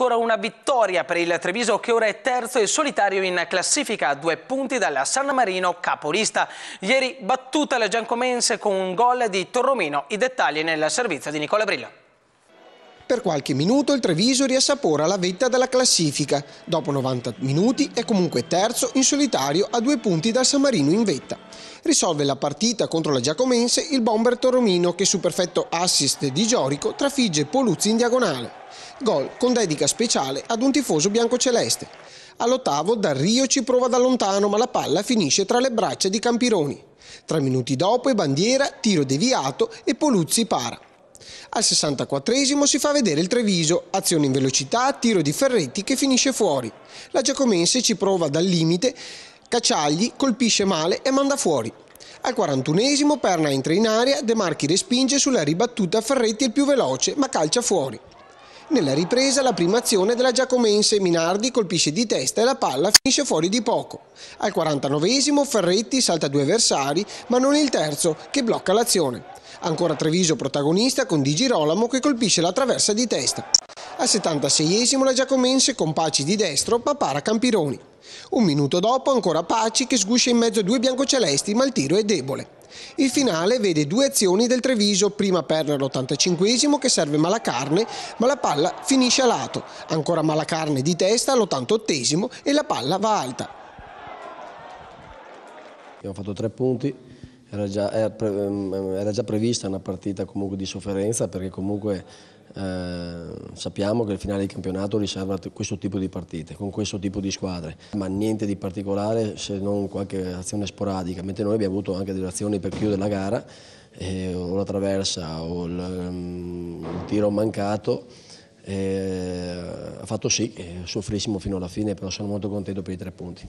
ancora una vittoria per il Treviso che ora è terzo e solitario in classifica a due punti dalla San Marino capolista. Ieri battuta la Giancomense con un gol di Torromino. I dettagli nel servizio di Nicola Brillo. Per qualche minuto il Treviso riassapora la vetta della classifica. Dopo 90 minuti è comunque terzo in solitario a due punti dal San Marino in vetta. Risolve la partita contro la Giacomense il bomber Toromino che su perfetto assist di Giorico trafigge Poluzzi in diagonale. Gol con dedica speciale ad un tifoso biancoceleste. All'ottavo Darrio ci prova da lontano ma la palla finisce tra le braccia di Campironi. Tre minuti dopo è bandiera, tiro deviato e Poluzzi para. Al 64 esimo si fa vedere il Treviso, azione in velocità, tiro di Ferretti che finisce fuori. La Giacomense ci prova dal limite, Cacciagli colpisce male e manda fuori. Al 41 esimo Perna entra in area, De Marchi respinge sulla ribattuta Ferretti è il più veloce ma calcia fuori. Nella ripresa la prima azione della Giacomense Minardi colpisce di testa e la palla finisce fuori di poco. Al 49 esimo Ferretti salta due avversari ma non il terzo che blocca l'azione. Ancora Treviso protagonista con Di Girolamo che colpisce la traversa di testa. Al 76esimo la Giacomense con Paci di destro, Papara Campironi. Un minuto dopo ancora Paci che sguscia in mezzo a due biancocelesti ma il tiro è debole. Il finale vede due azioni del Treviso, prima Perna l85 esimo che serve Malacarne ma la palla finisce a lato, ancora Malacarne di testa all'88esimo e la palla va alta. Abbiamo fatto tre punti, era già, eh, ehm, era già prevista una partita comunque di sofferenza perché comunque eh, sappiamo che il finale del campionato riserva questo tipo di partite, con questo tipo di squadre, ma niente di particolare se non qualche azione sporadica, mentre noi abbiamo avuto anche delle azioni per chiudere la gara, eh, o la traversa o il, um, il tiro mancato, eh, ha fatto sì che soffrissimo fino alla fine, però sono molto contento per i tre punti.